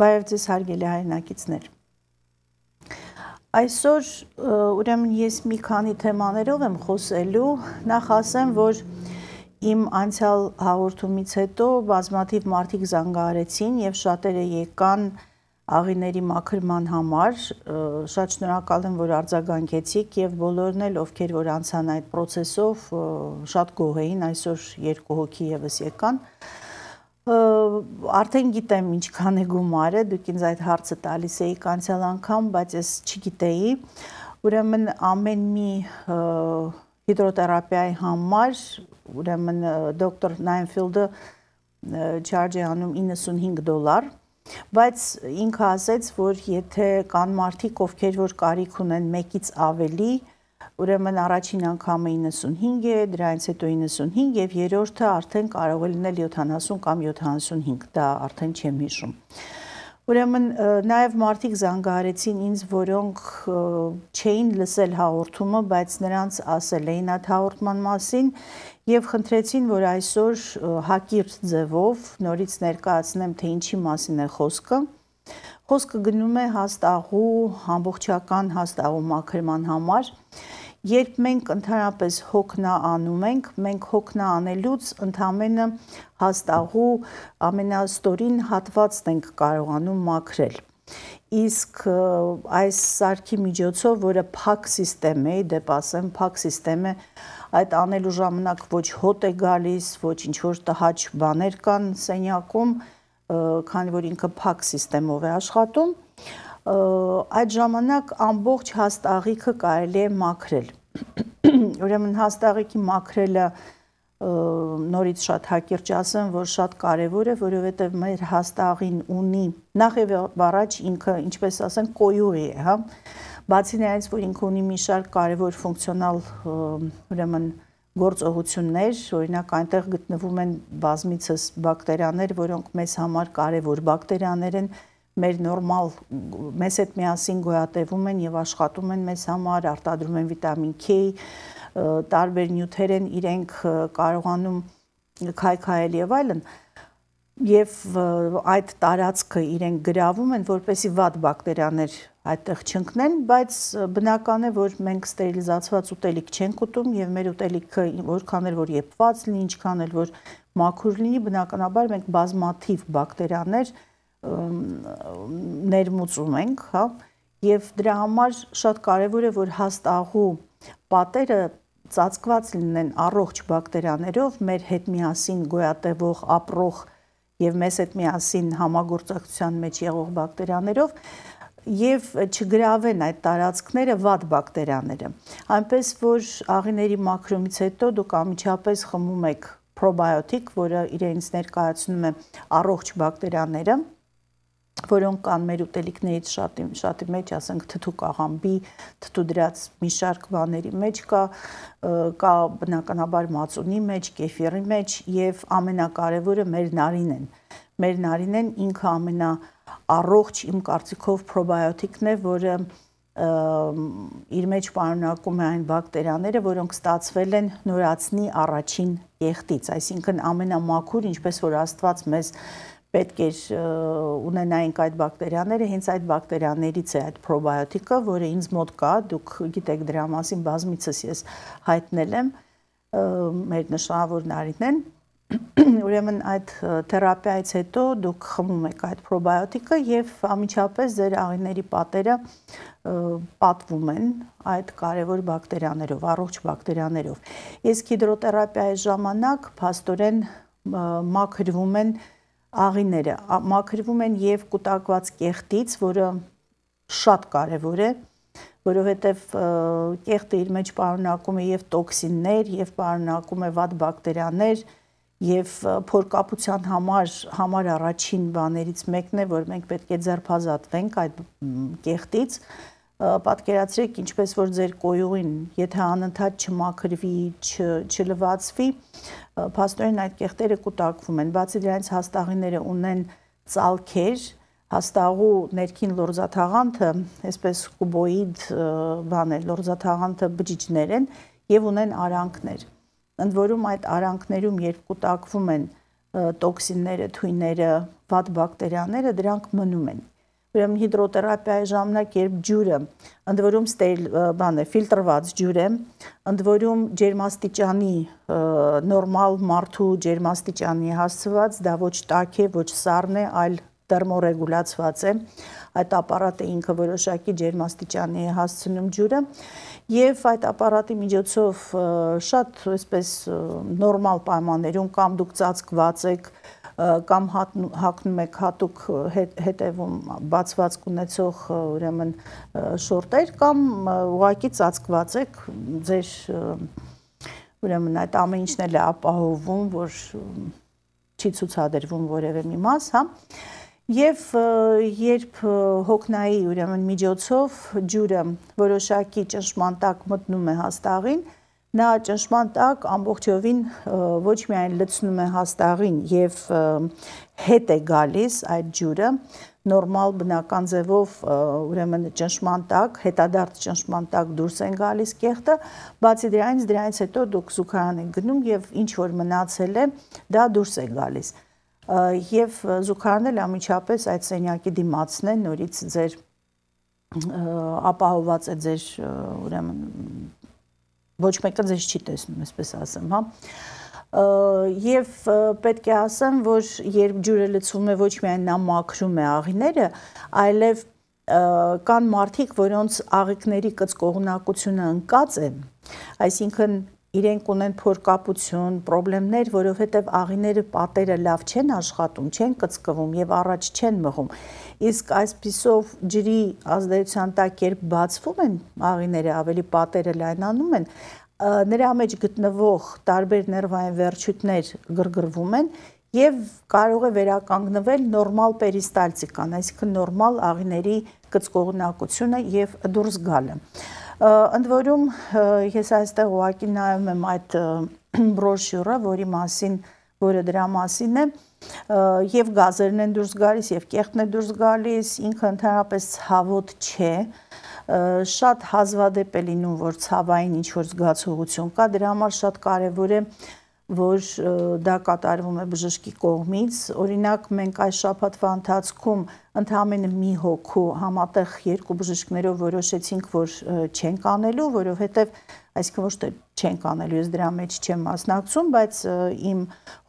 Բարև ձեզ հարգելի հայրենակիցներ։ Այսօր ուրեմն ես մի քանի թեմաներով եմ խոսելու։ Նախ ասեմ, որ իմ անցյալ հաղորդումից հետո բազմաթիվ մարդիկ զանգահարեցին եւ շատերը եկան աղիների մաքրման համար։ Շատ շնորհակալ եմ, որ արձագանքեցիք եւ բոլորն էլ, ովքեր որ անցան այդ process-ով, շատ գոհ էին, այսօր երկու հոգի եւս եկան։ եվ Արդեն գիտեմ ինչքան է գումարը, դուք ինձ այդ հարցը տալիս էիք անցյալ անգամ, բայց ես չգիտեի։ Ուրեմն ամեն մի հիդրոթերապիայի համար, ուրեմն դոկտոր Նայնֆիլդը չարջ է անում 95 դոլար, բայց ինքը ասաց, որ եթե կան մարդիկ, ովքեր որ կարիք ունեն մեկից ավելի, ուրեմն առաջին անգամ 95 է, դրանից հետո 95 եւ երրորդը արդեն կարող է լինել 70 կամ 75, դա արդեն չեմ հիշում։ Ուրեմն նաև մարդիկ զանգահարեցին ինձ, որոնք չէին լսել հաղորդումը, բայց նրանց ասել էին այդ հաղորդման մասին եւ խնդրեցին, որ այսօր հակիրթ ձևով նորից ներկայացնեմ, թե ինչի մասին է խոսքը։ Խոսքը գնում է հաստաղու, ամբողջական հաստաղու մաքրման համար։ համար երբ մենք ընդհանրապես հոգնա անում ենք, մենք հոգնա անելուց ընդամենը հաստաղու ամենաստորին հատվածն ենք կարողանում մաքրել։ Իսկ այս սարքի միջոցով, որը փակ համակարգ է, դեպ ասեմ, փակ համակարգը այդ անելու ժամանակ ոչ հոտ է գալիս, ոչ ինչ որ տհաճ բաներ կան սենյակում, քանի որ ինքը փակ համակարգով է աշխատում, այդ ժամանակ ամբողջ հաստաղիքը կարելի է մաքրել։ Ուրեմն հաստաղիքի մաքրելը նորից շատ հակիրճ ասեմ, որ շատ կարևոր է, որովհետև մեր հաստաղին ունի նախ եւ առաջ ինքը, ինչպես ասեն, կոյուղի է, հա։ Բացի նրանից, որ ինքը ունի մի շարք կարևոր ֆունկցիոնալ ուրեմն գործողություններ, օրինակ այնտեղ գտնվում են բազմիցս բակտերիաներ, որոնք մեզ համար կարևոր բակտերիաներ են, բակտերիաներ են մեր նորմալ մեզ հետ միասին գոյատևում են եւ աշխատում են մեզ համար, արտադրում են վիտամին K, տարբեր նյութեր են իրենք կարողանում քայքայել եւ այլն եւ այդ տարածքը իրենք գրավում են որպեսի վատ բակտերիաներ այդտեղ չընկնեն, բայց բնական է, որ մենք ստերիլիզացված ուտելիք չենք ուտում եւ մեր ուտելիքը որքան էլ որ եփված լինի, ինչքան էլ որ մաքուր լինի, բնականաբար մենք բազմաթիվ բակտերիաներ, բակտերիաներ ներմուծում ենք, հա, եւ դրա համար շատ կարեւոր է որ հաստաղու պատերը ծածկված լինեն առողջ բակտերիաներով մեր հետ միասին գոյատևող ապրող եւ մեզ հետ միասին համագործակցության մեջ եղող բակտերիաներով եւ չգրավեն այդ տարածքները վատ բակտերիաները։ Այնպես որ աղիների մակրոմից հետո դուք ամիջապես խմում եք պրոբայոտիկ, որը իրենից ներկայացնում է առողջ բակտերիաները, որոնք կան մեր ուտելիքներից շատի շատի մեջ, ասենք թթու կաղամբի, թթու դրած մի շարք բաների մեջ կա, կա բնականաբար մածունի մեջ, կեֆիրի մեջ եւ ամենակարևորը մեր նարինն է։ Մեր նարինն ինքը ամենա առողջ իմ կարծիքով պրոբայոտիկն է, որը իր մեջ պարունակում է այն բակտերիաները, որոնք ստացվել են նորածնի առաջին եղտից, այսինքն ամենամաքուր, ինչպես որ Աստված մեզ պետք է ունենայինք այդ բակտերիաները, հենց այդ բակտերիաներից է այդ պրոբայոտիկը, որը ինձ մոտ կա, դուք գիտեք դրա մասին բազմիցս ես հայտնել եմ մեր նշանավոր նարինեն, Ուրեմն այդ թերապիայից հետո դուք խմում եք այդ պրոբայոտիկը եւ ամիջապես ձեր աղիների պատերը պատվում են այդ կարևոր բակտերիաներով, առողջ բակտերիաներով։ Իսկ հիդրոթերապիայի ժամանակ փաստորեն մաքրվում են, մակ աղիները մաքրվում են եւ կուտակված կեղտից, որը շատ կարեւոր է, որովհետեւ կեղտը իր մեջ պարունակում է եւ տոքսիններ, եւ պարունակում է վատ բակտերիաներ, եւ փորկապության համար համար առաջին բաներից մեկն է, որ մենք պետք է ձերբազատվենք այդ կեղտից, պատկերացրեք ինչպես որ ձեր կոյուղին, եթե անընդհատ չմաքրվի, չ, չլվացվի, փաստորեն այդ կեղտերը կուտակվում են։ Բացի դրանից հաստաղիները ունեն ծալքեր, հաստաղու ներքին լորձաթաղանթը, այսպես կուբոիդ բան է, լորձաթաղանթը բջիջներ են եւ ունեն արանքներ։ Ընդ որում այդ արանքներում երբ կուտակվում են տոքսինները, թույները, վատ բակտերիաները, դրանք մնում են ուրեմն հիդրոթերապիայի ժամանակ երբ ջուրը ընդ որում ստերիլ բան է ֆիլտրված ջուր է ընդ որում ջերմաստիճանի նորմալ մարդու ջերմաստիճանի հասցված դա ոչ տաք է ոչ սառն է այլ դերմոռեգուլացված է այդ ապարատը ինքը որոշակի ջերմաստիճանի է հասցնում ջուրը եւ այդ ապարատի միջոցով շատ այսպես նորմալ պայմաններում կամ դուք ծածկված եք կամ հակնում եք հատուկ հետևում բացվածք ունեցող ուրեմն շորտեր կամ ուղակի ծածկված եք ձեր ուրեմն այդ ամեն ինչն էլ է ապահովում, որ չի ցուցադրվում որևէ մի մաս, հա։ Եվ երբ հոգնայի ուրեմն միջոցով ջուրը որոշակի ճնշման տակ մտնում է հաստաղին, Նա ճնշման տակ ամբողջովին ոչ միայն լցնում է հաստաղին եւ հետ է գալիս այդ ջուրը նորմալ բնական ձևով ուրեմն ճնշման տակ, հետադարձ ճնշման տակ դուրս են գալիս կեղտը, բացի դրանից դրանից հետո դուք զուգարան եք գնում եւ ինչ որ մնացել է, դա դուրս է գալիս։ Եվ զուգարանն էլ ամիջապես այդ սենյակի դիմացն է նորից ձեր ապահոված է ձեր ուրեմն ոչ մեկը ձեզ չի տեսնում, այսպես ասեմ, հա։ Եվ պետք է ասեմ, որ երբ ջուրը լցվում է ոչ միայն նա մաքրում է աղիները, այլև կան մարդիկ, որոնց աղիքների կծկողունակությունը ընկած է, այսինքն իրենք ունեն փորկապություն, խնդիրներ, որովհետև աղիները պատերը լավ չեն աշխատում, չեն կծկվում եւ առաջ չեն մղում։ Իսկ այսպիսով ջրի ազդեցության տակ երբ բացվում են աղիները, ավելի պատերը լայնանում են, նրա մեջ գտնվող տարբեր նervային վերջույթներ գրգռվում են եւ կարող է վերականգնվել նորմալ պերիստալտիկան, այսինքն նորմալ աղիների կծկողնակությունը եւ դուրս գալը ընդ որում ես այստեղ ուղակի նայում եմ այդ բրոշյուրը, որի մասին, որը դրա մասին է, եւ գազերն են դուրս գալիս, եւ կեղտն է դուրս գալիս, ինքը ընդհանրապես ցավոտ չէ շատ հազվադեպ է լինում, որ ցավային ինչ որ զգացողություն կա, դրա համար շատ կարևոր է որ դա կատարվում է բժշկի կողմից։ Օրինակ, մենք այս շաբաթվա ընթացքում ընդամենը մի հոգու համատեղ երկու բժիշկներով որոշեցինք, որ չենք անելու, որովհետև այսինքն ոչ թե չենք անելու, ես դրա մեջ չեմ մասնակցում, բայց իմ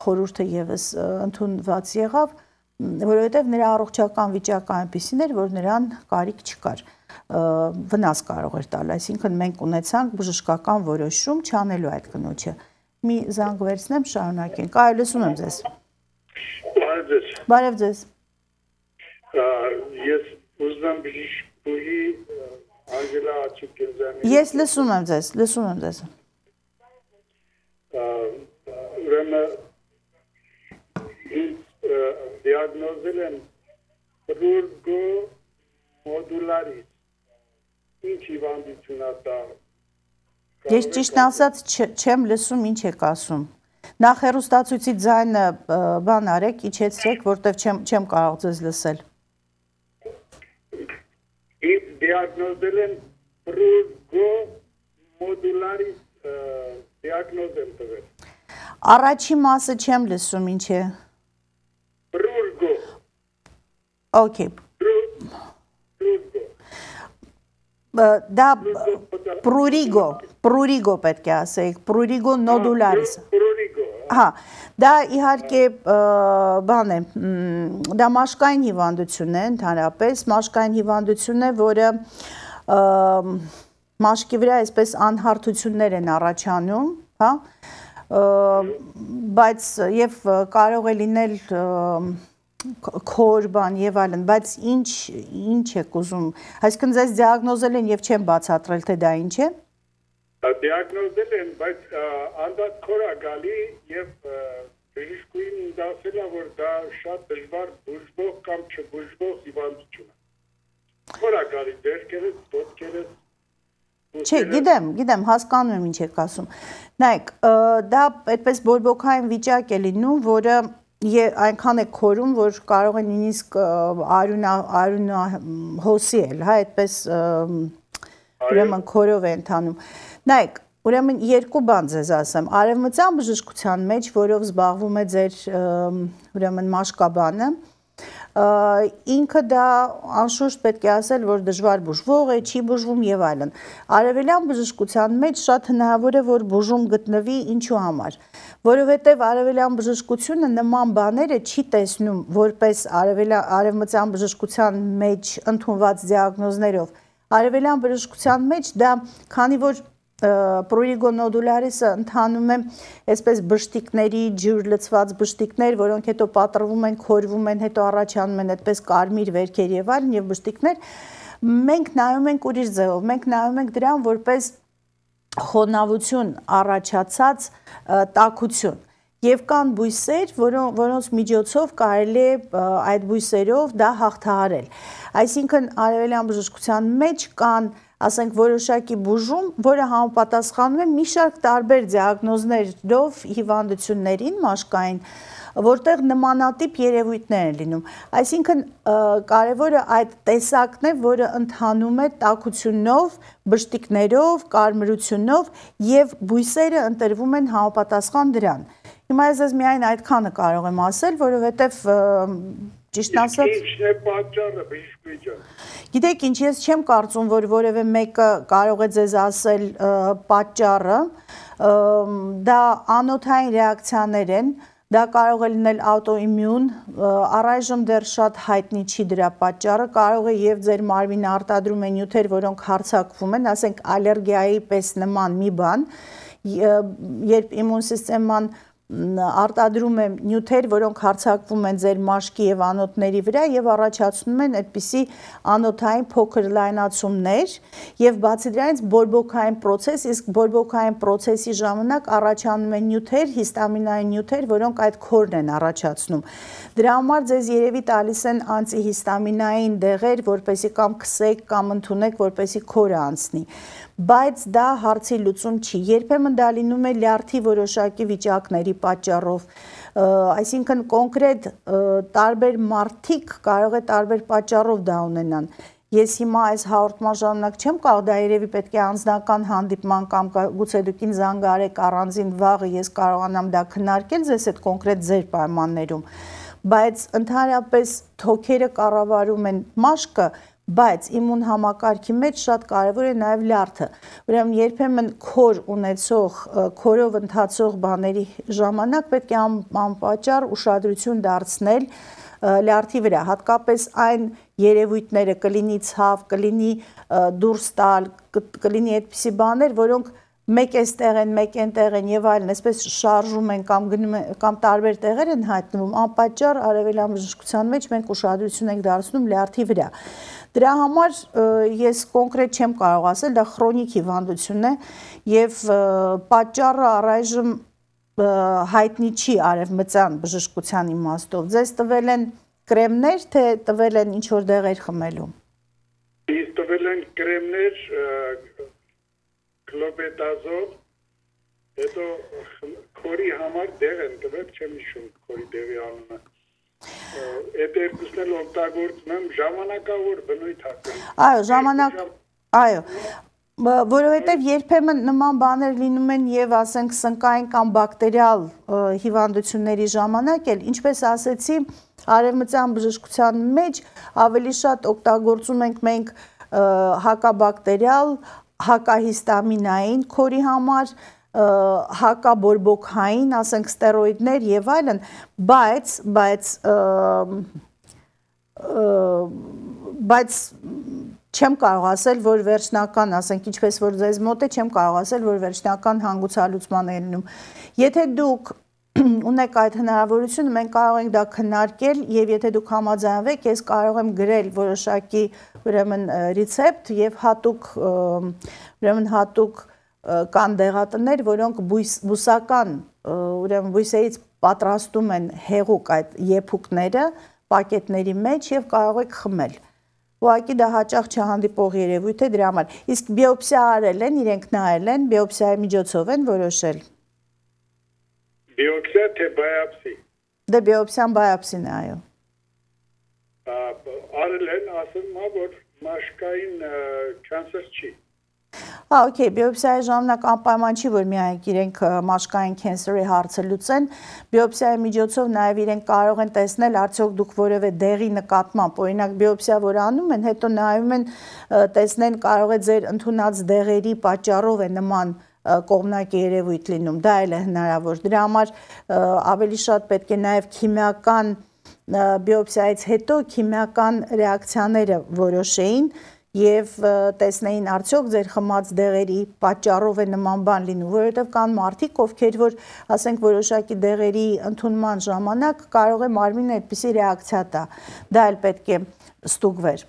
խորհուրդը եւս ընդունված եղավ, որովհետև նրա առողջական վիճակը այնպեսին էր, որ նրան կարիք չկար վնաս կարող էր տալ, այսինքն մենք ունեցանք բժշկական որոշում չանելու այդ կնոջը։ չա մի զանգ վերցնեմ, շարունակենք։ Այո, լսում եմ ձեզ։ Բարև ձեզ։ Բարև ձեզ։ Ես ուզում եմ բժիշկուհի Անգելա Աչուկյանյանի Ես լսում եմ ձեզ, լսում եմ ձեզ։ Ուրեմն ինձ դիագնոզել են ռուրգո մոդուլարիս ինչ հիվանդություն է դա Ես ճիշտ ասած չեմ լսում ինչ եք ասում։ Նախ հերոստացույցի ձայնը բան արեք, իջեցրեք, որտեվ չեմ չեմ կարող ձեզ լսել։ Իսկ դիագնոզել են բրուգո մոդուլարի դիագնոզ եմ տվել։ Առաջի մասը չեմ լսում ինչ է։ Բրուգո Okay. դա պրուրիգո, պրուրիգո պետք է ասեիք, պրուրիգո նոդուլարիս։ Հա, դա իհարկե բան է, դա մաշկային հիվանդություն է ընդհանրապես, մաշկային հիվանդություն է, որը մաշկի վրա այսպես անհարթություններ են առաջանում, հա, բայց եւ կարող է լինել քոր բան եւ այլն, բայց ինչ ինչ եք ուզում։ Այսինքն ձեզ դիագնոզել են եւ չեն բացատրել թե դա ինչ է։ Դիագնոզել են, բայց անդադ քորա գալի եւ բժշկուին դասել է որ դա շատ դժվար բուժվող կամ չբուժվող հիվանդություն է։ Քորա գալի դերքերից, ոտքերից Չէ, գիտեմ, գիտեմ, հասկանում եմ ինչ եք ասում։ Նայեք, դա այդպես բորբոքային վիճակ է լինում, որը եւ այնքան է քորում, որ կարող են նույնիսկ արյունա արյունա հոսի էլ, հա, այդպես ուրեմն քորով է ընթանում։ Նայեք, Ուրեմն երկու բան ձեզ ասեմ, արևմտյան բժշկության մեջ, որով զբաղվում է ձեր ուրեմն մաշկաբանը, ինքը դա անշուշտ պետք է ասել, որ դժվար բուժվող է, չի բուժվում եւ այլն։ Արևելյան բժշկության մեջ շատ հնարավոր է, որ բուժում գտնվի ինչու համար, որովհետեւ արևելյան բժշկությունը նման բաները չի տեսնում որպես արևելյան արևմտյան բժշկության մեջ ընդունված դիագնոզներով։ Արևելյան բժշկության մեջ դա, քանի որ պրոիգոնոդուլարիսը ընդանում է այսպես բշտիկների ջուր լցված բշտիկներ, որոնք հետո պատրվում են, քորվում են, հետո առաջանում են այդպես կարմիր վերքեր եւ այլն եւ բշտիկներ մենք նայում ենք ուրիշ ձևով, մենք նայում ենք դրան որպես խոնավություն առաջացած տակություն։ Եվ կան բույսեր, որոնց որոն, միջոցով կարելի է այդ բույսերով դա հաղթահարել։ Այսինքն արևելյան բժշկության մեջ կան ասենք որոշակի բուժում, որը համապատասխանում է մի շարք տարբեր դիագնոզներով հիվանդություններին մաշկային, որտեղ նմանատիպ երևույթներ են լինում։ Այսինքն կարևորը այդ տեսակն է, որը ընդհանում է տաքությունով, բշտիկներով, կարմրությունով եւ բույսերը ընտրվում են համապատասխան դրան։ Հիմա ես ես միայն այդքանը կարող եմ ասել, որովհետեւ Ճիշտ ասած, ի՞նչն է պատճառը, Բիշպի ջան։ Գիտեք ինչ, ես չեմ կարծում, որ որևէ մեկը կարող է ձեզ ասել պատճառը։ Դա անոթային ռեակցիաներ են, դա կարող է լինել աուտոիմյուն, առայժմ դեռ շատ հայտնի չի դրա պատճառը, կարող է եւ ձեր մարմինը արտադրում է նյութեր, որոնք հարցակվում են, ասենք ալերգիայի պես նման մի բան, երբ իմուն սիստեման արտադրում է նյութեր, որոնք հարցակվում են ձեր մաշկի եւ անոթների վրա եւ առաջացնում են այդպիսի անոթային փոքր լայնացումներ եւ բացի դրանից բորբոքային process, իսկ բորբոքային process-ի ժամանակ առաջանում են նյութեր, հիստամինային նյութեր, որոնք այդ քորն են առաջացնում։ Դրա համար ձեզ երևի տալիս են անտիհիստամինային դեղեր, որպեսի կամ քսեք կամ ընդունեք, որպեսի քորը անցնի բայց դա հարցի լուծում չի։ Երբեմն դա լինում է լյարդի որոշակի վիճակների կոവിഡի պատճառով, այսինքն կոնկրետ տարբեր մարտիկ կարող է տարբեր պատճառով դա ունենան։ Ես հիմա այս հաղորդման ժամանակ չեմ կարող դա երևի պետք է անձնական հանդիպման կամ գուցե դուք ինձ զանգարեք առանձին վաղը ես կարողանամ դա քննարկել ձեզ այդ կոնկրետ ձեր պայմաններում բայց ընդհանրապես թոքերը կառավարում են մաշկը բայց իմուն համակարգի մեջ շատ կարևոր է նաև լյարդը։ Ուրեմն երբեմն քոր ունեցող, քորով ընթացող բաների ժամանակ պետք է անպատճառ ուշադրություն դարձնել լյարդի վրա, հատկապես այն երևույթները կլինի ցավ, կլինի դուրս տալ, կլինի այդպիսի բաներ, որոնք մեկ էստեղ են, մեկ ենտեղ են եւ այլն, այսպես շարժում են կամ գնում են կամ տարբեր տեղեր են հայտնվում, անպատճառ արևելամժշկության մեջ մենք ուշադրություն ենք դարձնում լյարդի վրա։ Դրա համար ես կոնկրետ չեմ կարող ասել, դա քրոնիկ հիվանդություն է եւ պատճառը առայժմ հայտնի չի արևմտյան բժշկության իմաստով։ Ձեզ տվել են կրեմներ, թե տվել են ինչ որ դեղեր խմելու։ Իս տվել են կրեմներ, կլոպետազոլ, հետո քորի համար դեղ են տվել, չեմ հիշում քորի դեղի անունը։ Այդ երկուսն էլ օգտագործում ժամանակավոր բնույթ հատկան։ Այո, ժամանակ Այո որովհետև երբեմն նման բաներ լինում են եւ ասենք սնկային կամ բակտերիալ հիվանդությունների ժամանակ էլ ինչպես ասեցի արևմտյան բժշկության մեջ ավելի շատ օգտագործում ենք մենք հակաբակտերիալ հակահիստամինային քորի համար հակաբորբոքային, ասենք ստերոիդներ եւ այլն, բայց բայց բայց չեմ կարող ասել, որ վերջնական, ասենք ինչպես որ ձեզ մոտ է, չեմ կարող ասել, որ վերջնական հանգուցալուծման է լինում։ Եթե դուք ունեք այդ հնարավորությունը, մենք կարող ենք դա քննարկել եւ եթե դուք համաձայնվեք, ես կարող եմ գրել որոշակի ուրեմն ռեցեպտ եւ հատուկ ուրեմն հատուկ կան դեղատներ, որոնք բույս, բուսական, ուրեմն բույսերից պատրաստում են հեղուկ այդ եփուկները պակետների մեջ եւ կարող եք խմել։ Ուղղակի դա հաճախ չհանդիպող երևույթ է դրա համար։ Իսկ բիոպսիա արել են, իրենք նայել են, բիոպսիայի միջոցով են որոշել։ Բիոպսիա թե բայապսի։ Դե բիոպսիան բայապսին է, այո։ Արել են ասում, որ մաշկային քանսեր չի։ Հա, օքեյ, բիոպսիայի ժամանակ անպայման չի, որ միայն իրենք մաշկային կենսերի հարցը լուծեն։ Բիոպսիայի միջոցով նաև իրենք կարող են տեսնել արդյոք դուք որևէ դեղի նկատմամբ, օրինակ բիոպսիա որ անում են, հետո նայում են տեսնեն կարող է ձեր ընդունած դեղերի պատճառով է նման կողմնակի երևույթ լինում։ Դա էլ է հնարավոր։ Դրա համար ավելի շատ պետք է նաև քիմիական բիոպսիայից հետո քիմիական ռեակցիաները որոշեին, եւ տեսնեին արդյոք ձեր խմած դեղերի պատճառով է նման բան լինում, որովհետեւ կան մարդիկ, ովքեր որ ասենք որոշակի դեղերի ընդունման ժամանակ կարող է մարմինը այդպիսի ռեակցիա տա։ Դա էլ պետք է ստուգվեր։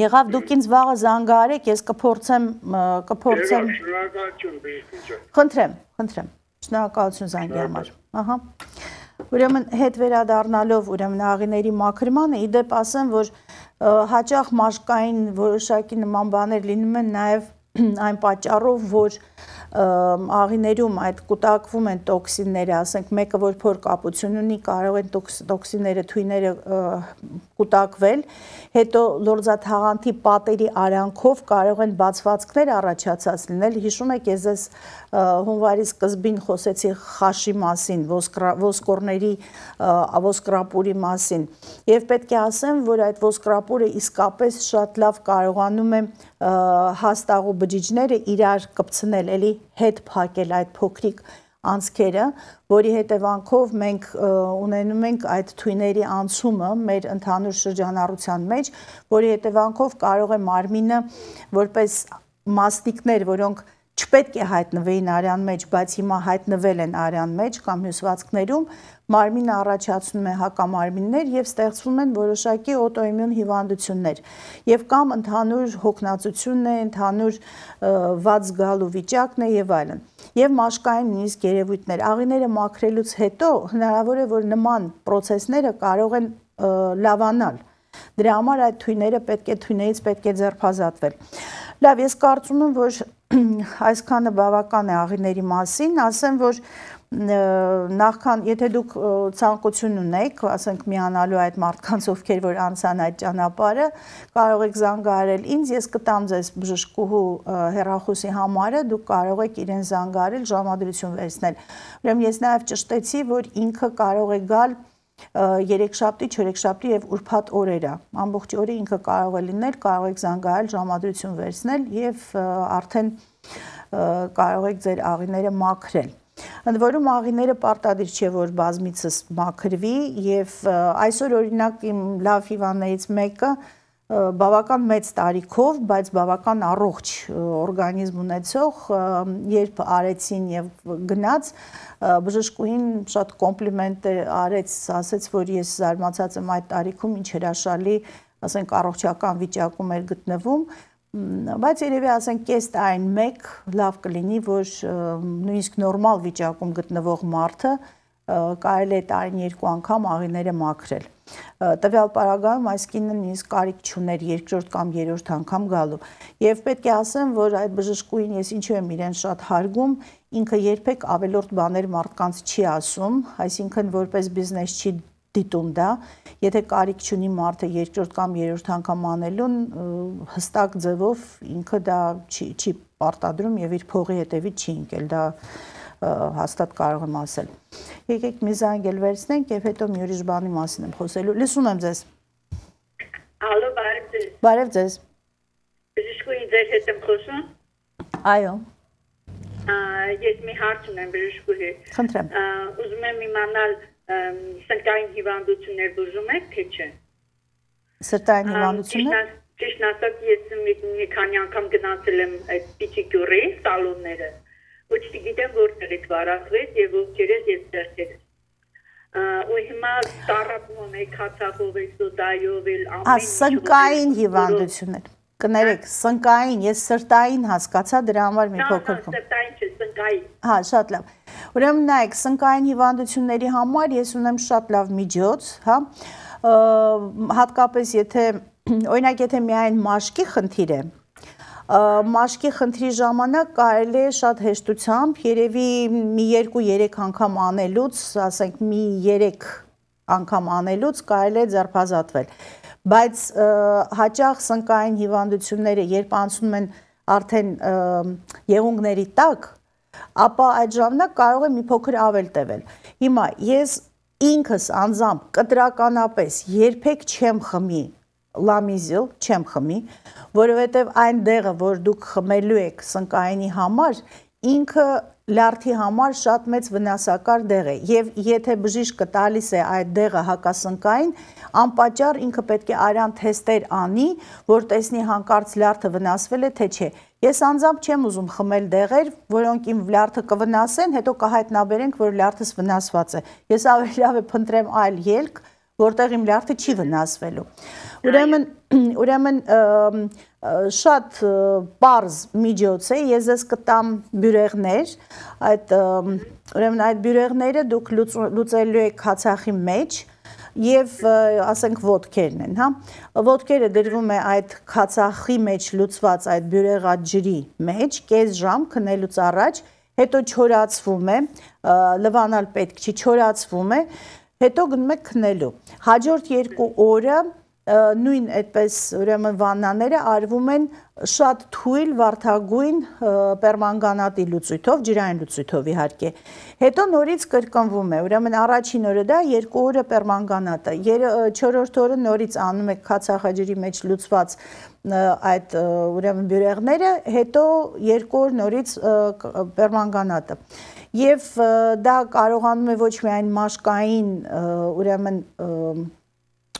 Եղավ դուք ինձ վաղը զանգարեք, ես կփորձեմ կփորձեմ։ Շնորհակալություն, Բերիք ջան։ Խնդրեմ, խնդրեմ։ Շնորհակալություն զանգի համար։ Ահա։ Ուրեմն հետ վերադառնալով ուրեմն աղիների մաքրմանը, ի դեպ ասեմ, որ հաճախ մաշկային որոշակի նման բաներ լինում են նաև այն պատճառով, որ աղիներում այդ կուտակվում են տոքսինները, ասենք մեկը որ փոր կապություն ունի, կարող են տոքսինները, թույները կուտակվել, հետո լորձաթաղանթի պատերի արանքով կարող են բացվածքներ առաջացած լինել։ Հիշում եք, ես ես հունվարի սկզբին խոսեցի խաշի մասին, ոսկորների ոսկրապուրի մասին։ Եվ պետք է ասեմ, որ այդ ոսկրապուրը իսկապես շատ լավ կարողանում է հաստաղու բջիջները իրար կպցնել, էլի հետ փակել այդ փոքրիկ անցքերը, որի հետևանքով մենք ունենում ենք այդ թույների անցումը մեր ընդհանուր շրջանառության մեջ, որի հետևանքով կարող է մարմինը որպես մասնիկներ, որոնք չպետք է հայտնվեին արյան մեջ, բայց հիմա հայտնվել են արյան մեջ կամ հյուսվածքներում, մարմինը առաջացնում է հակամարմիններ եւ ստեղծվում են որոշակի օտոիմուն հիվանդություններ եւ կամ ընդհանուր հոգնածությունն է, ընդհանուր վաց գալու վիճակն է եւ այլն։ Եվ մաշկային նույնիսկ երևույթներ, աղիները մաքրելուց հետո հնարավոր է որ նման process-ները կարող են լավանալ։ Դրա համար այդ թույները պետք է թույներից պետք է ձերբազատվել։ Լավ, ես կարծում եմ, որ այսքանը բավական է աղիների մասին, ասեմ, որ նախքան եթե դուք ցանկություն ունեք, ասենք միանալու այդ մարդկանց, ովքեր որ անցան այդ ճանապարհը, կարող եք զանգարել ինձ, ես կտամ ձեզ բժշկուհու հեռախոսի համարը, դուք կարող եք իրեն զանգարել, ժամադրություն վերցնել։ Ուրեմն ես նաև ճշտեցի, որ ինքը կարող է գալ երեքշաբթի, չորեքշաբթի եւ ուրբաթ օրերա։ Ամբողջ օրը ինքը կարող է լինել, կարող եք զանգահարել, ժամադրություն վերցնել եւ արդեն կարող եք ձեր աղիները մաքրել։ Ընդ որում աղիները պարտադիր չէ որ բազմիցս մաքրվի եւ այսօր օրինակ իմ լավ հիվանդներից մեկը բավական մեծ տարիքով, բայց բավական առողջ օրգանիզմ ունեցող, երբ արեցին եւ գնաց, բժշկուհին շատ կոմպլիմենտ արեց, ասաց, որ ես զարմացած եմ այդ տարիքում ինչ հրաշալի, ասենք առողջական վիճակում էր գտնվում, բայց երևի ասենք կես այն մեկ լավ կլինի, որ նույնիսկ նորմալ վիճակում գտնվող մարդը կարելի է տարին երկու անգամ աղիները մաքրել։ Տվյալ պարագայում այս կինը նույնիսկ կարիք չուներ երկրորդ կամ երրորդ անգամ գալու։ Եվ պետք է ասեմ, որ այդ բժշկուին ես ինչու եմ իրեն շատ հարգում, ինքը երբեք ավելորդ բաներ մարդկանց չի ասում, այսինքն որպես բիզնես չի դիտում դա, եթե կարիք չունի մարդը երկրորդ կամ երրորդ անգամ անելուն, հստակ ձևով ինքը դա չի չի պարտադրում եւ իր փողի հետևից չի ընկել, դա հաստատ կարող եմ ասել։ Եկեք մի զանգել վերցնենք եւ հետո մի ուրիշ բանի մասին եմ խոսելու։ Լսում եմ ձեզ։ Ալո, բարև ձեզ։ Բարև ձեզ։ Բժշկուհի ձեր հետ եմ խոսում։ Այո։ Ես մի հարց ունեմ բժշկուհի։ Խնդրեմ։ Ուզում եմ իմանալ, սրտային հիվանդություններ բուժում եք, թե չէ։ Սրտային հիվանդություններ։ Ճիշտ ասած, ես մի քանի անգամ գնացել եմ այդ Պիչիկյուրի սալոնները։ Ոչ չգիտեմ որտեղից վարախվեց եւ ովքերս ես դերտերս ու հիմա տարապում է քացախով է սոդայով էլ ամեն ինչ։ Ասանկային հիվանդություններ։ Կներեք, սնկային, ես սրտային հասկացա դրա համար մի փոքր խմբ։ Սրտային չէ, սնկային։ Հա, շատ լավ։ Ուրեմն նայեք, սնկային հիվանդությունների համար ես ունեմ շատ լավ միջոց, հա։ Հատկապես եթե օրինակ եթե միայն մաշկի խնդիր է, մաշկի խնդրի ժամանակ կարելի է շատ հեշտությամբ երևի մի 2-3 անգամ անելուց, ասենք մի 3 անգամ անելուց կարելի է ձերբազատվել բայց հաճախ սնկային հիվանդությունները երբ անցնում են արդեն եղունգների տակ, ապա այդ ժամանակ կարող է մի փոքր ավել տևել։ Հիմա ես ինքս անձամբ կտրականապես երբեք չեմ խմի լամիզիլ, չեմ խմի, որովհետև այն դեղը, որ դուք խմելու եք սնկայինի համար, ինքը լարթի համար շատ մեծ վնասակար դեղ է եւ եթե բժիշկը տալիս է այդ դեղը հակասնկային, անպաճար ինքը պետք է արյան թեստեր անի, որ տեսնի հանկարծ լյարդը վնասվել է, թե չէ։ Ես անձամբ չեմ ուզում խմել դեղեր, որոնք իմ լյարդը կվնասեն, հետո կհայտնաբերենք, որ լյարդս վնասված է։ Ես ավելի լավ է փնտրեմ այլ ելք, որտեղ իմ լյարդը չի վնասվելու։ Ուրեմն, ուրեմն շատ པարզ միջոց է, ես ես կտամ բյուրեղներ, այդ ուրեմն այդ բյուրեղները դուք լուծելու եք հացախի մեջ, եւ ասենք ոդկերն են, հա։ Ոդկերը դրվում է այդ քացախի մեջ լուծված այդ բյուրեղաջրի մեջ կես ժամ քնելուց առաջ, հետո չորացվում է, լվանալ պետք չի, չորացվում է, հետո գնում է քնելու։ Հաջորդ երկու օրը նույն այդպես ուրեմն վաննաները արվում են շատ թույլ վարդագույն պերմանգանատի լուծույթով, ջրային լուծույթով իհարկե։ Հետո նորից կրկնվում է, ուրեմն առաջին օրը դա, երկու օրը պերմանգանատը, չորրորդ օրը նորից անում եք քացախաջրի մեջ լուծված այդ ուրեմն բյուրեղները, հետո երկու օր նորից պերմանգանատը։ Եվ դա կարողանում է ոչ միայն մաշկային ուրեմն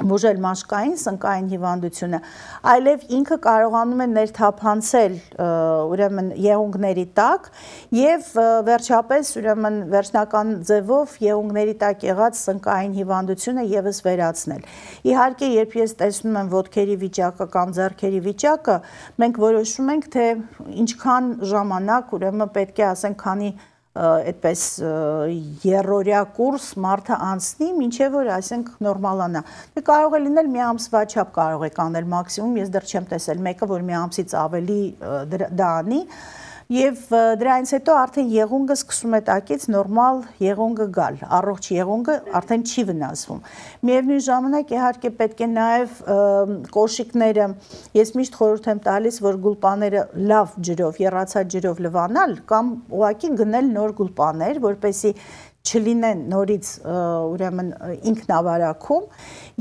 բուժել մաշկային սնկային հիվանդությունը, այլև ինքը կարողանում է ներթափանցել ուրեմն եղունգների տակ եւ վերջապես ուրեմն վերջնական ձևով եղունգների տակ եղած սնկային հիվանդությունը եւս վերացնել։ Իհարկե, երբ ես տեսնում եմ ոտքերի վիճակը կամ ձեռքերի վիճակը, մենք որոշում ենք, թե ինչքան ժամանակ ուրեմն պետք է ասենք քանի այդպես երրորդյա կուրս մարդը անցնի, ինչեւ որ ասենք նորմալանա։ Դե կարող է լինել մի ամսվա չափ կարող եք անել մաքսիմում, ես դեռ չեմ տեսել մեկը, որ մի ամսից ավելի դա անի։ դա եւ դրանից հետո արդեն եղունգը սկսում է տակից նորմալ եղունգը գալ, առողջ եղունգը արդեն չի վնասվում։ Միևնույն ժամանակ իհարկե պետք է նաեւ կոշիկները, ես միշտ խորհուրդ եմ տալիս, որ գուլպաները լավ ջրով, երացած ջրով լվանալ կամ ուղակի գնել նոր գուլպաներ, որպեսզի չլինեն նորից ուրեմն ինքնավարակում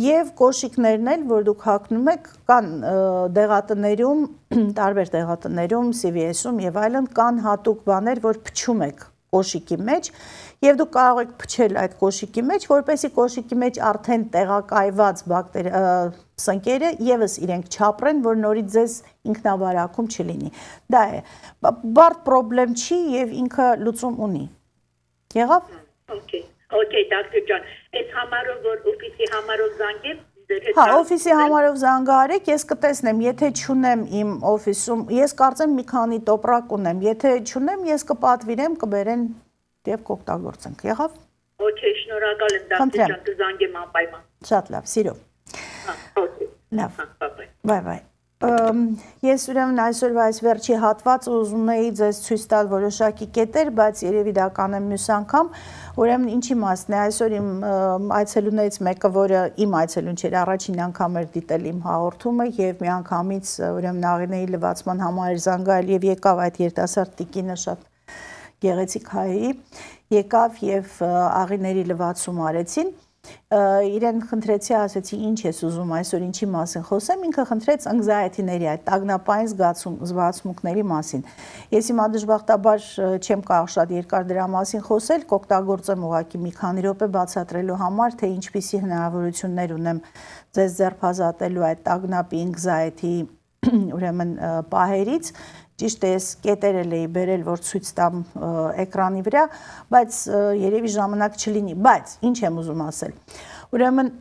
եւ կոշիկներն էլ որ դուք հակնում եք կան դեղատներում տարբեր դեղատներում CVS-ում եւ այլն կան հատուկ բաներ որ փչում եք կոշիկի մեջ եւ դուք կարող եք փչել այդ կոշիկի մեջ որպեսի կոշիկի մեջ արդեն տեղակայված բակտերիա սնկերը եւս իրենք չապրեն որ նորից ձեզ ինքնավարակում չլինի դա է բարդ խնդրեմ չի եւ ինքը լուծում ունի եղավ Okay, okay, Dr. John, այս համարով որ օֆիսի համարով զանգեմ, Հա, օֆիսի համարով զանգահարեք, ես կտեսնեմ, եթե չունեմ իմ օֆիսում, ես կարծեմ մի քանի տոպրակ ունեմ, եթե չունեմ, ես կպատվիրեմ, կբերեն եւ կօգտագործենք։ Եղավ։ Okay, շնորհակալ եմ, դոկտոր ջան, կզանգեմ անպայման։ Շատ լավ, սիրով։ Հա, okay։ Լավ։ Բայ հա, բայ։ Ես ուրեմն այսօրվա այս վերջի հատվածը ուզում էի ձեզ ցույց տալ որոշակի կետեր, բայց երևի դա կանեմ մյուս անգամ։ Ուրեմն ինչի մասն է այսօր իմ այցելուներից մեկը, որը իմ այցելուն չէր, առաջին անգամ էր դիտել իմ հաղորդումը եւ միանգամից ուրեմն Աղինեի լվացման համար զանգալ եւ եկավ այդ երիտասարդ տիկինը շատ գեղեցիկ հայրի, եկավ եւ Աղիների լվացում արեցին իրեն խնդրեցի, ասեցի, ինչ ես ուզում այսօր ինչի մասին խոսեմ, ինքը խնդրեց anxiety-ների այդ տագնապային զգացում, զգացմունքների մասին։ Ես հիմա դժբախտաբար չեմ կարող շատ երկար դրա մասին խոսել, կօգտագործեմ ուղղակի մի քանի րոպե բացատրելու համար, թե ինչպիսի հնարավորություններ ունեմ ձեզ ձերբազատելու այդ տագնապի anxiety-ի ուրեմն պահերից ճիշտ է, ես կետերել էի բերել, որ ցույց տամ էկրանի վրա, բայց երևի ժամանակ չլինի, բայց ինչ եմ ուզում ասել։ Ուրեմն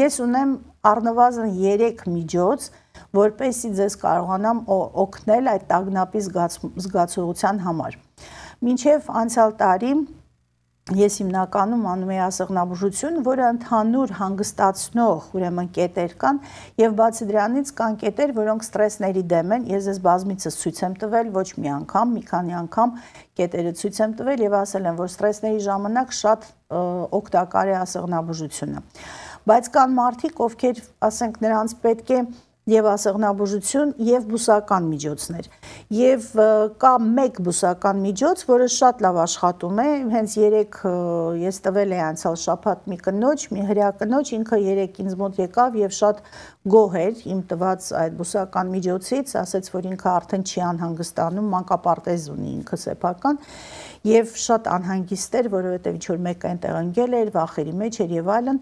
ես ունեմ առնվազն 3 միջոց, որպեսզի ձեզ կարողանամ օգնել այդ տագնապի զգացողության համար։ Մինչև անցյալ տարի ես հիմնականում անում եի ասեղնաբուժություն, որը ընդհանուր հանգստացնող ուրեմն կետեր կան եւ բացի դրանից կան կետեր, որոնք ստրեսների դեմ են։ Ես ես բազմիցս ցույց եմ տվել, ոչ մի անգամ, մի քանի անգամ կետերը ցույց եմ տվել եւ ասել եմ, որ ստրեսների ժամանակ շատ օգտակար է ասեղնաբուժությունը։ Բայց կան մարդիկ, ովքեր, ասենք, նրանց պետք է եւ ասեղնաբուժություն եւ բուսական միջոցներ եւ կա մեկ բուսական միջոց, որը շատ լավ աշխատում է, հենց 3 ես տվել է անցյալ շաբաթ մի կնոջ, մի հրյա կնոջ, ինքը 3 ինձ մոտ եկավ եւ շատ գոհ էր իմ տված այդ բուսական միջոցից, ասաց որ ինքը արդեն չի անհանգստանում, մանկապարտեզ ունի ինքը սեփական եւ շատ անհանգիստ էր, որովհետեւ ինչ որ մեկ այնտեղ ընկել էր, վախերի մեջ էր եւ այլն,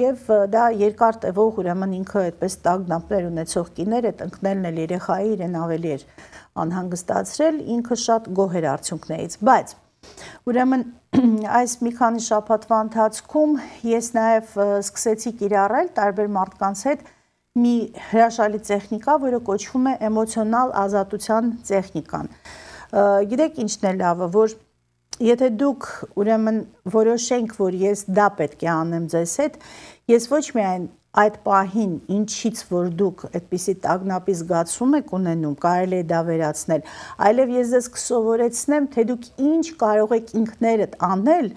եւ դա երկար տևող ուրեմն ինքը այդպես տագնապներ ունեցող կիներ, այդ ընկնելն էլ երեխայի իրեն ավելի էր անհանգստացրել, ինքը շատ գոհ էր արդյունքներից, բայց Ուրեմն այս մի քանի շաբաթվա ընթացքում ես նաև սկսեցի կիրառել տարբեր մարդկանց հետ մի հրաշալի տեխնիկա, որը կոչվում է էմոցիոնալ ազատության տեխնիկան։ Գիտեք ինչն է լավը, որ եթե դուք ուրեմն որոշենք, որ ես դա պետք է անեմ ձեզ հետ, ես ոչ միայն այդ պահին ինչից որ դուք այդպիսի տագնապի զգացում եք ունենում, կարելի է դա վերացնել, այլև ես ձեզ կսովորեցնեմ, թե դուք ինչ կարող եք ինքներդ անել,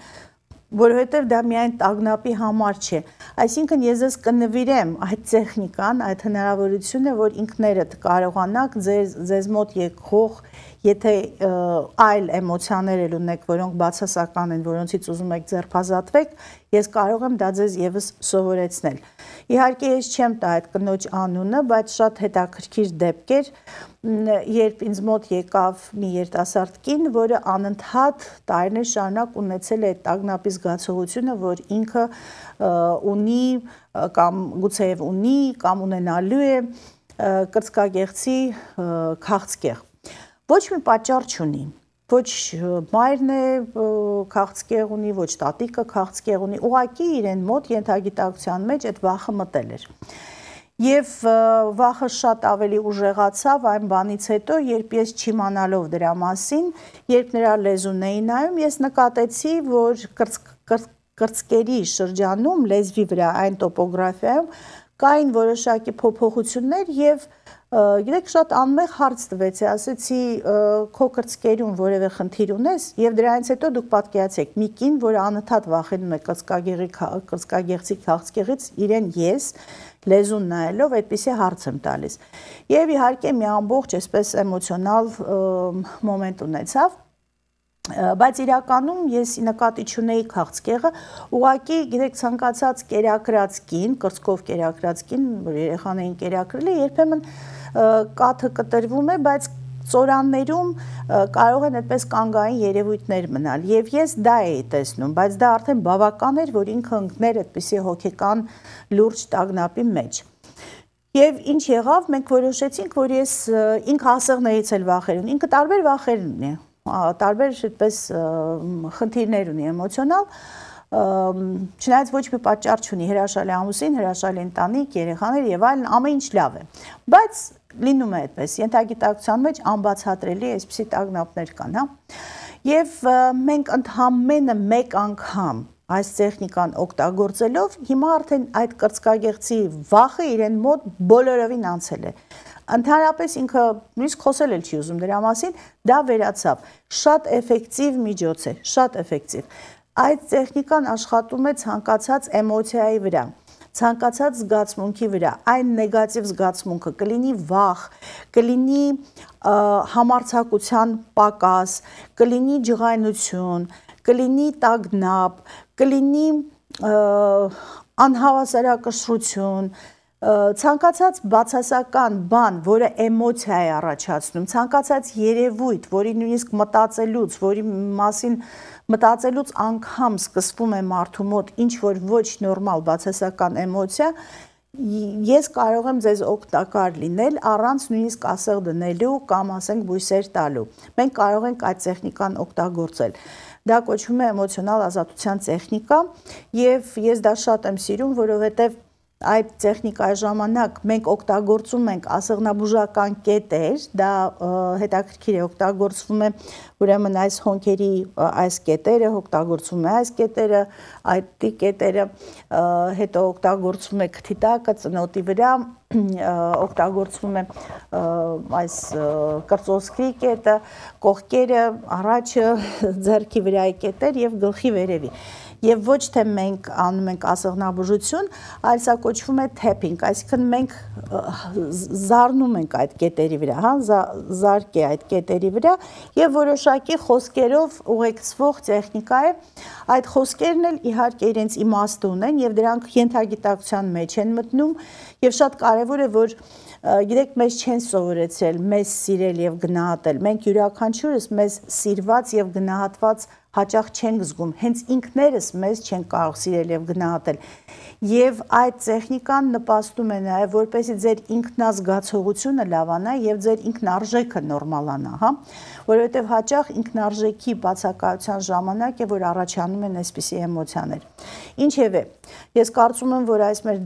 որովհետև դա միայն տագնապի համար չէ։ Այսինքն ես ես կնվիրեմ այդ տեխնիկան, այդ հնարավորությունը, որ ինքներդ կարողանաք ձեզ ձեզ մոտ եկող եկ եթե այլ էմոցիաներ էլ ունեք, որոնք բացասական են, որոնցից ուզում եք ձերբազատվեք, ես կարող եմ դա ձեզ եւս սովորեցնել։ Իհարկե ես չեմ տա այդ կնոջ անունը, բայց շատ հետաքրքիր դեպք էր, երբ ինձ մոտ եկավ մի երիտասարդ կին, որը անընդհատ տարիներ շարունակ ունեցել է այդ տագնապի զգացողությունը, որ ինքը ունի կամ գուցեև ունի կամ ունենալու է կրծկագեղցի քաղցկեղ ոչ մի պատճառ չունի ոչ մայրն է քաղցկեղ ունի, ոչ տատիկը քաղցկեղ ունի, ուղակի իրեն մոտ ենթագիտակցության մեջ այդ վախը մտել էր։ Եվ վախը շատ ավելի ուժեղացավ այն բանից հետո, երբ ես չիմանալով դրա մասին, երբ նրա լեզուն էի նայում, ես նկատեցի, որ կրծ, կրծ, կրծկերի շրջանում, լեզվի վրա, այն տոպոգրաֆիայում կային որոշակի փոփոխություններ եւ և Գիտեք, շատ անմեղ հարց տվեցի, ասեցի, քո կրծքերում որևէ խնդիր ունես, եւ դրանից հետո դուք պատկերացեք մի կին, որը անընդհատ վախենում է կրծքագեղի կրծքագեղցի քաղցկեղից, իրեն ես լեզուն նայելով այդպիսի հարց եմ տալիս։ Եվ իհարկե մի ամբողջ այսպես էմոցիոնալ մոմենտ ունեցավ, բայց իրականում ես նկատի չունեի քաղցկեղը ուղակի գիտեք ցանկացած կերակրած կին կրծքով կերակրած կին որ երեխաներին կերակրել է երբեմն երբ կաթը կտրվում է, բայց ծորաններում կարող են այդպես կանգային երևույթներ մնալ եւ ես դա էի տեսնում բայց դա արդեն բավական էր որ ինքը ընկներ այդպիսի հոգեկան լուրջ տագնապի մեջ Եվ ինչ եղավ, մենք որոշեցինք, որ ես ինք հասեղներից էլ վախեր ունի, ինքը տարբեր վախեր ունի, տարբեր այդպես խնդիրներ ունի էմոցիոնալ, չնայած ոչ մի պատճառ չունի հրաշալի ամուսին, հրաշալի ընտանիք, երեխաներ եւ այլն, ամեն ինչ լավ է։ Բայց լինում է այդպես, ենթագիտակցության մեջ անբացատրելի այսպիսի տագնապներ կան, հա։ Եվ մենք ընդհանմենը մեկ անգամ այս տեխնիկան օգտագործելով հիմա արդեն այդ կրծկագեղցի վախը իրեն մոտ բոլորովին անցել է ընդհանրապես ինքը նույնիսկ խոսել էլ չի ուզում դրա մասին, դա վերացավ։ Շատ էֆեկտիվ միջոց է, շատ էֆեկտիվ։ Այդ տեխնիկան աշխատում է ցանկացած էմոցիայի վրա, ցանկացած զգացմունքի վրա։ Այն նեգատիվ զգացմունքը կլինի վախ, կլինի համարցակության պակաս, կլինի ջղայնություն, կլինի տագնապ, կլինի անհավասարակշռություն, ցանկացած բացասական բան, որը էմոցիա է առաջացնում, ցանկացած երևույթ, որի նույնիսկ մտածելուց, որի մասին մտածելուց անգամ սկսվում է մարդու մոտ ինչ որ ոչ նորմալ բացասական էմոցիա, ես կարող եմ ձեզ օգտակար լինել առանց նույնիսկ ասեղ դնելու կամ ասենք բույսեր տալու։ Մենք կարող ենք այդ տեխնիկան օգտագործել։ Դա կոչվում է էմոցիոնալ ազատության տեխնիկա, եւ ես դա շատ եմ սիրում, որովհետեւ Այդ տեխնիկայի ժամանակ մենք օգտագործում ենք ասեղնաբուժական կետեր, դա հետաքրքիր է, օգտագործվում է ուրեմն այս հոնքերի այս կետերը, օգտագործվում է այս կետերը, այդ կետերը, հետո օգտագործվում է քթիտակը ծնոտի վրա, օգտագործվում է այս կրծոսկրի կետը, կողքերը, առաջը, ձեռքի վրայի կետեր եւ գլխի վերևի եւ ոչ թե մենք անում ենք ասեղնաբուժություն, այլ սա կոչվում է tapping, այսինքն մենք զառնում ենք այդ կետերի վրա, հա, զարկե այդ կետերի վրա եւ որոշակի խոսքերով ուղեկցվող տեխնիկա է։ Այդ խոսքերն էլ իհարկե իրենց իմաստ ունեն եւ դրանք ենթագիտակցության մեջ են մտնում եւ շատ կարեւոր է որ գիտեք մեզ չեն սովորեցրել մեզ սիրել եւ գնահատել։ Մենք յուրաքանչյուրս մեզ սիրված եւ գնահատված հաճախ չենք զգում, հենց ինքներս մեզ չենք կարող սիրել եւ գնահատել։ Եվ այդ տեխնիկան նպաստում է նաեւ որպեսզի ձեր ինքնազգացողությունը լավանա եւ ձեր ինքնարժեքը նորմալանա, հա, որովհետեւ հաճախ ինքնարժեքի բացակայության ժամանակ է որ առաջանում են այսպիսի էմոցիաներ։ Ինչևէ, ես կարծում եմ, որ այս մեր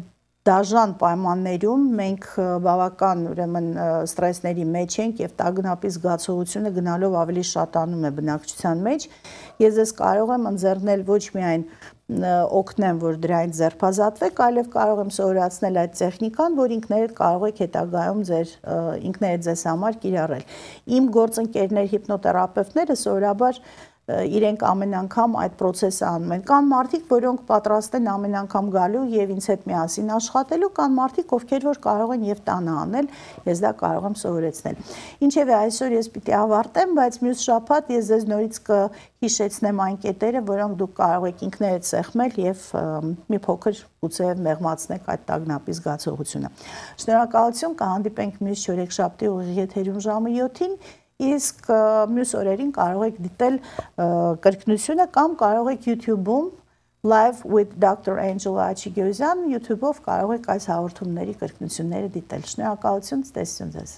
դաժան պայմաններում մենք բավական ուրեմն ստրեսների մեջ ենք եւ տագնապի զգացողությունը գնալով ավելի շատանում է բնակչության մեջ։ Ես ես կարող եմ ընձեռնել ոչ միայն օգնեմ, որ դրանից ձերբազատվեք, այլև կարող եմ սովորացնել այդ տեխնիկան, որ ինքներդ կարող եք հետագայում ձեր ինքներդ ձեզ համար կիրառել։ Իմ գործընկերներ հիպնոթերապևտները սովորաբար իրենք ամեն անգամ այդ process-ը անում են։ Կան մարդիկ, որոնք պատրաստ են ամեն անգամ գալու եւ ինձ հետ միասին աշխատելու, կան մարդիկ, ովքեր որ կարող են եւ տանը անել, ես դա կարող եմ սովորեցնել։ Ինչևէ, այսօր ես պիտի ավարտեմ, բայց մյուս շաբաթ ես ձեզ նորից կհիշեցնեմ այն կետերը, որոնք դուք կարող եք ինքներդ սեղմել եւ մի փոքր գուցե մեղմացնեք այդ տագնապի զգացողությունը։ Շնորհակալություն, կհանդիպենք մյուս 4 շաբթի ուղիղ եթերում ժամը 7-ին իսկ մյուս օրերին կարող եք դիտել կրկնությունը կամ կարող եք YouTube-ում Live with Dr. Angela Achigyoyan YouTube-ով կարող եք այս հաղորդումների կրկնությունները դիտել։ Շնորհակալություն, ցտեսություն ձեզ։